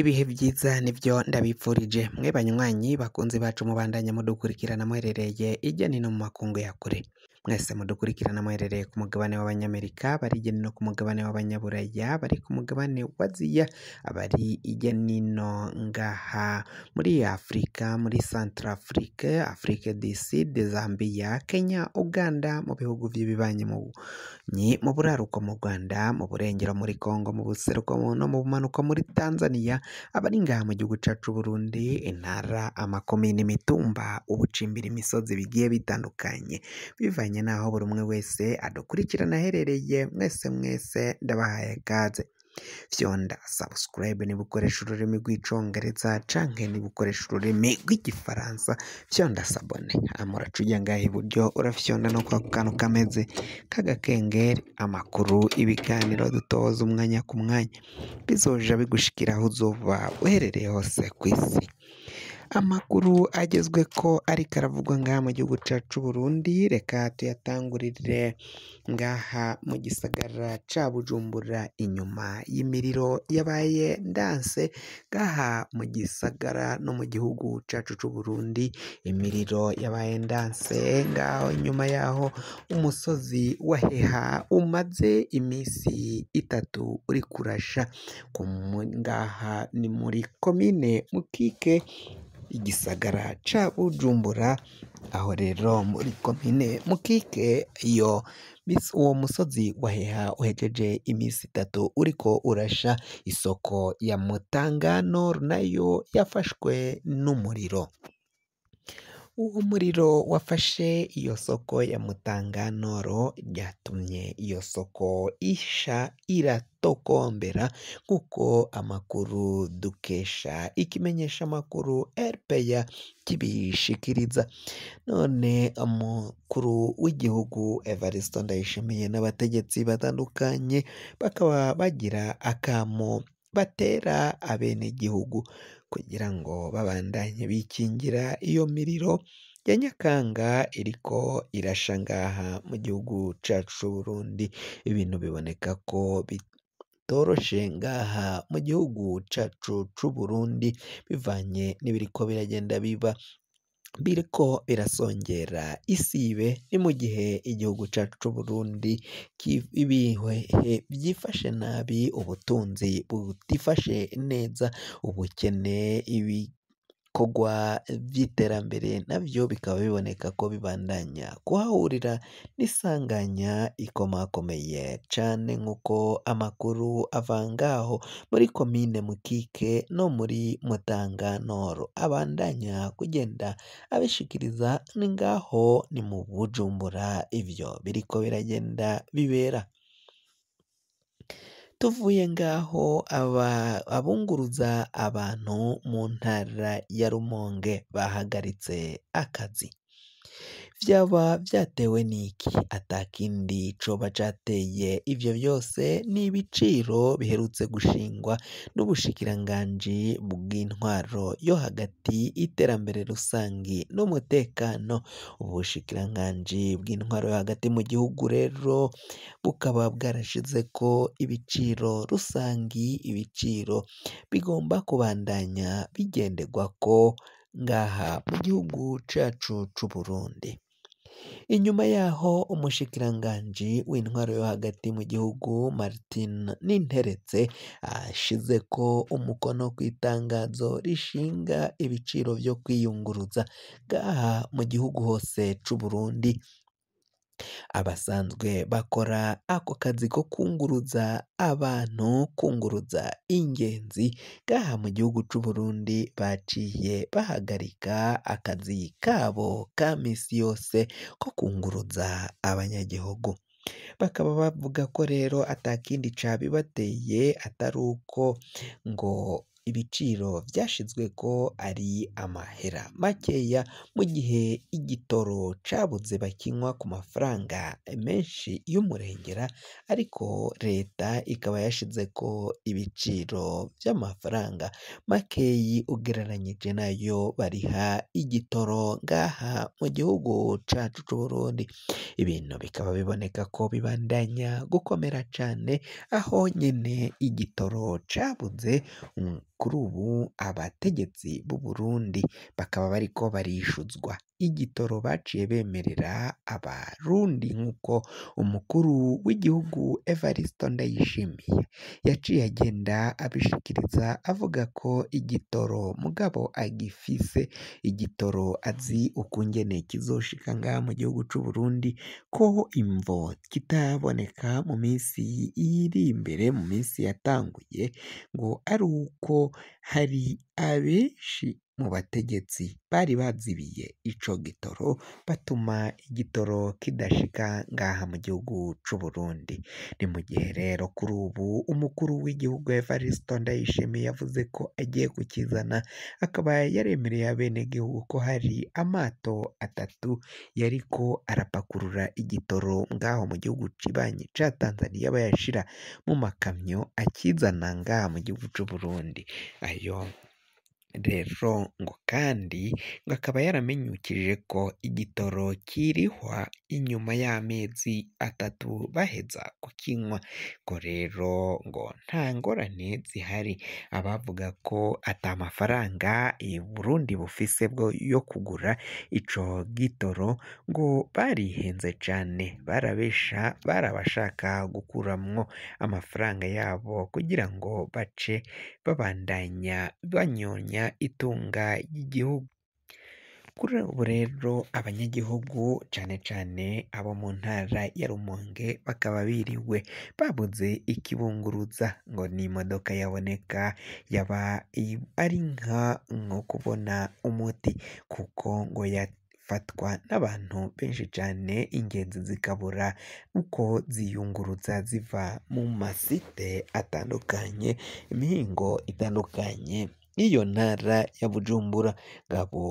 ibihe byiza nibyo ndabipfurije mwe banywanyi bakunzi bacu mubandanya mudukurikirana muherereye ijya n'ino mu makungu ya kure mwese mudukurikirane amaherere ku mugabane w'abanyamerika abari hirya no ku mugabane w'abanyaburaya abari ku mugabane wa Ziya abari hirya ngaha muri afurika muri santara afurika afurika di side kenya uganda mu bihugu by'ibibanyi mu buraruko mu rwanda mu burengero muri congo mu buseruko no mu bumanuko muri tanzania abari ngaha mu gihugu cyacu burundi intara amakomini imitumba ubucimbira imisozi bigiye bitandukanye bivanye bijyanye n'aho buri umwe wese adukurikirana aherereye mwese mwese ndabahaye kaze fyonda sabusikarayibe niba ukoresha ururimi rw'icyongereza canke niba ukoresha ururimi rw'igifaransa fyonda sabone amuraca ujya ngaho iburyo urafyonda no kwa kantu kameze k'agakengeri amakuru ibiganiro dutoza umwanya ku mwanya bizoja bigushikira aho uzuba uherereye hose ku isi Amakuru agezwe ko ariko aravugwa ngaha mu gihugu cyacu c'u Burundi reka tuyatangurire ngaha mu gisagara ca Bujumbura inyuma y'imiriro yabaye ndanse ngaha mu gisagara no mu gihugu cacu cy’u Burundi imiriro yabaye ndanse ngaho inyuma yaho umusozi wa Heha umaze iminsi itatu uriko urasha ngaha ni muri komine Mukike. igisagara ca bujumbura aho rero muri komine mukike iyo uwo musozi wa heha uhejeje iminsi itatu uriko urasha isoko ya mutangano nayo yafashwe n'umuriro uwo muriro wafashe iyo soko ya Mutanganoro byatumye iyo soko isha iratokombera kuko amakuru dukesha ikimenyeshamakuru RPA kibishikiriza none umukuru w'igihugu Evariste Ndayishimiye n'abategetsi batandukanye bakaba bagira akamo batera abenegihugu kugira ngo babandanye bikingira iyo miriro ya nyakanga iriko irasha ngaha mu gihugu cacu c'Uburundi, ibintu biboneka ko bitoroshe ngaha mu gihugu cacu c'Uburundi bivanye n'ibiriko biragenda biba. biriko birasongera isibe ni mu gihe igihugu cyacu c'uburundi ibihehe byifashe nabi ubutunzi butifashe neza ubukene ibi ibikorwa by'iterambere nabyo bikaba biboneka ko bibandanya kuhahurira n'isanganya rikomakomeye cyane nk'uko amakuru avangaho muri komine Mukike no muri Mutanga Mutangantoro abandanya kugenda abishikiriza ngaho ni mu Bujumbura ibyo biriko biragenda bibera. tuvuye ngaho abunguruza abantu mu ntara ya Rumonge bahagaritse akazi byaba byatewe n'iki atakindi coba cateye ivyo byose ni ibiciro biherutse gushingwa n'ubushikiranganji bw'intwaro yo hagati iterambere rusangi n'umutekano ubushikiranganji bw'intwaro yo hagati mu gihugu rero bukaba bwarashize ko ibiciro rusangi ibiciro bigomba kubandanya ko ngaha mu gihugu cacu c'Uburundi. Inyuma yaho umushikiranganji w'intwaro yo hagati mu gihugu Martin Ninteretse ashize ko umukono ku itangazo rishinga ibiciro byo kwiyunguruza ngaha mu gihugu hose c'u Burundi abasanzwe bakora ako kazi ko kunguruza abantu, kunguruza ingenzi ngaha mu gihugu cy'u Burundi baciye bahagarika akazi kabo ka minsi yose ko kunguruza abanyagihugu, bakaba bavuga ko rero atakindi kindi cyabibateye atari uko ngo ibiciro byashyizwe ko ari amahera makeya mu gihe igitoro cabuze bakinywa ku mafaranga menshi y'umurengera ariko leta ikaba yashize ko ibiciro by'amafaranga makeyi ugereranyije nayo bariha igitoro ngaha mu gihugu cacu c'Uburundi ibintu bikaba biboneka ko bibandanya gukomera cane aho nyene igitoro cabuze kuri ubu abategetsi b'u Burundi bakaba bariko barishuzwa. igitoro baciye bemerera abarundi nk'uko umukuru w'igihugu Evariste Ndayishimiye yaciye agenda abishikiriza avuga ko igitoro mugabo agifise igitoro azi ukungene kizoshika ngaha mu gihugu cy'u Burundi ko imvo kitaboneka mu minsi iri imbere mu minsi yatanguye ngo ari uko hari abenshi mu bategetsi bari bazibiye ico gitoro batuma igitoro kidashika ngaha mu gihugu c'u Burundi, ni mu gihe rero kuri ubu umukuru w'igihugu Evariste Ndayishimiye yavuze ko agiye kukizana, akaba yaremereye abenegihugu ko hari amato atatu yariko arapakurura igitoro ngaho mu gihugu cibanyi ca Tanzania bayashira mu makamyo akizana ngaha mu gihugu c'u Burundi, ayo rero ngo kandi ngo akaba yaramenyukije ko igitoro kirihwa inyuma y'amezi atatu baheza kukinywa ngo rero ngo nta ngorane zihari abavuga ko ata mafaranga Burundi bufise bwo yo kugura ico gitoro ngo barihenze cane barabesha barabashaka gukuramwo amafaranga yabo kugira ngo bace babandanya banyonya kurwanya itunga ry'igihugu, kuri ubu rero abanyagihugu cyane cyane abo mu ntara ya Rumonge bakaba biriwe babuze ikibunguruza ngo n'imodoka yaboneka yaba ari nka nko kubona umuti kuko ngo yafatwa n'abantu benshi cyane ingenzi zikabura uko ziyunguruza ziva mu masite atandukanye, imihingo itandukanye. y'iyo ntara ya bujumbura ngabo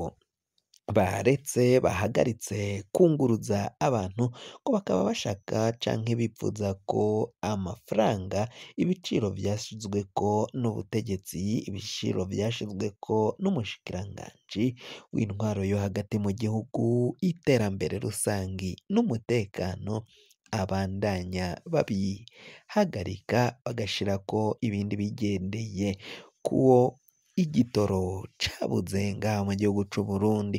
baretse bahagaritse kunguruza abantu ngo bakaba bashaka cyangwa bifuza ko amafaranga ibiciro byashyizwe ko n'ubutegetsi ibiciro byashyizwe ko n'umushikiranganji w'intwaro yo hagati mu gihugu iterambere rusange n'umutekano abandanya babihagarika bagashyira ko ibindi bigendeye ku igitoro cabuze ngaha mu gihugu c'u Burundi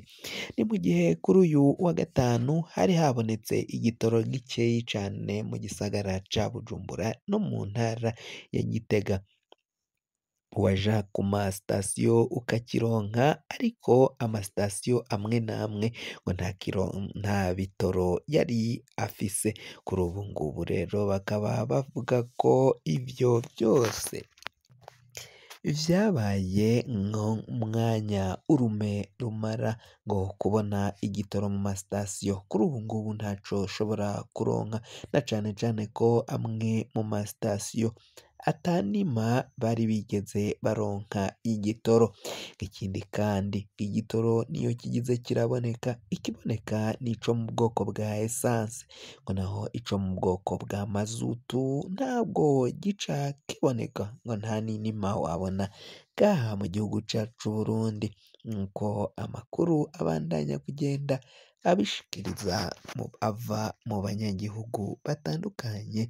ni mu gihe kuri uyu wa gatanu hari habonetse igitoro gikeyi cane mu gisagara ca Bujumbura no mu ntara ya Gitega waja ku masitasiyo ukakironka ariko amasitasiyo amwe n'amwe ngo nta kiro nta bitoro yari afise kuri ubu ngubu rero bakaba bavuga ko ibyo byose byabaye mwanya urume rumara ngo kubona igitoro mu masitasiyo kuri ubu ngubu ntaco ushobora kuronka na cane cane ko amwe mu masitasiyo atanima bari bigeze baronka igitoro ikindi kandi igitoro niyo kigize kiraboneka ikiboneka n'ico mu bwoko bwa esanse ngo naho ico mu bwoko bwa mazutu ntabwo gica kiboneka ngo nta n'inima wabona gaha mu gihugu cacu c'Uburundi nuko amakuru abandanya kugenda abishikiriza ava mu banyagihugu batandukanye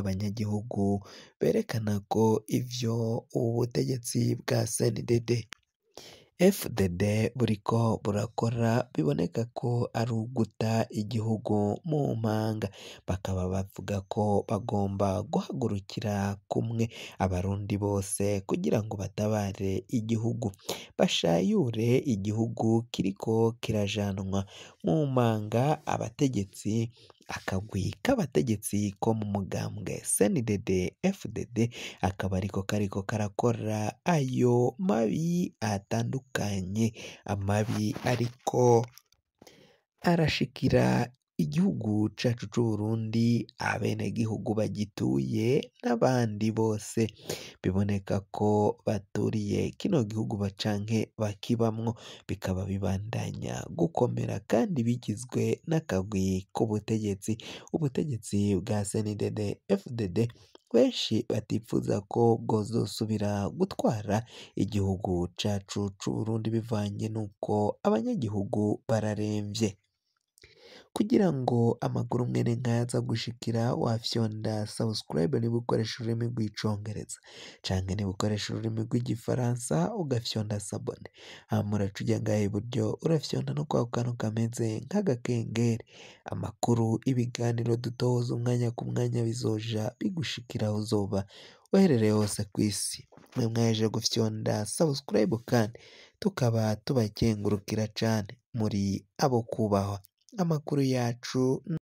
abanyagihugu berekana ko ibyo ubutegetsi bwa CNDD FDD buriko burakora biboneka ko ari uguta igihugu mu manga bakaba bavuga ko bagomba guhagurukira kumwe abarundi bose kugira ngo batabare igihugu bashayure igihugu kiriko kirajanwa mu manga abategetsi akagwi k'abategetsi ko mu mugambwe sndd fdd akaba ariko kariko karakora ayo mabi atandukanye amabi ariko arashikira Igihugu cacu c'Uburundi abenegihugu bagituye n'abandi bose biboneka ko baturiye kino gihugu canke bakibamwo, bikaba bibandanya gukomera kandi bigizwe n'akagwi k'ubutegetsi, ubutegetsi bwa CNDD FDD benshi batifuza ko bwozosubira gutwara igihugu cacu c'Uburundi bivanye n'uko abanyagihugu bararembye. kugira ngo amakuru mwene nk'aya aza gushikira wafyonda subscribe niba ukoresha ururimi rw'icongereza canke niba ukoresha ururimi rw'igifaransa ugafyonda sabone hama uracuja ngaha iburyo urafyonda no kwa kantu kameze nk'agakengeri amakuru ibiganiro dutohoza umwanya ku mwanya bizoja bigushikira aho uzoba uherereye hose ku isi mwe mwaje gufyonda subscribe kandi tukaba tubakengurukira cane muri abo kubahwa amakuru yacu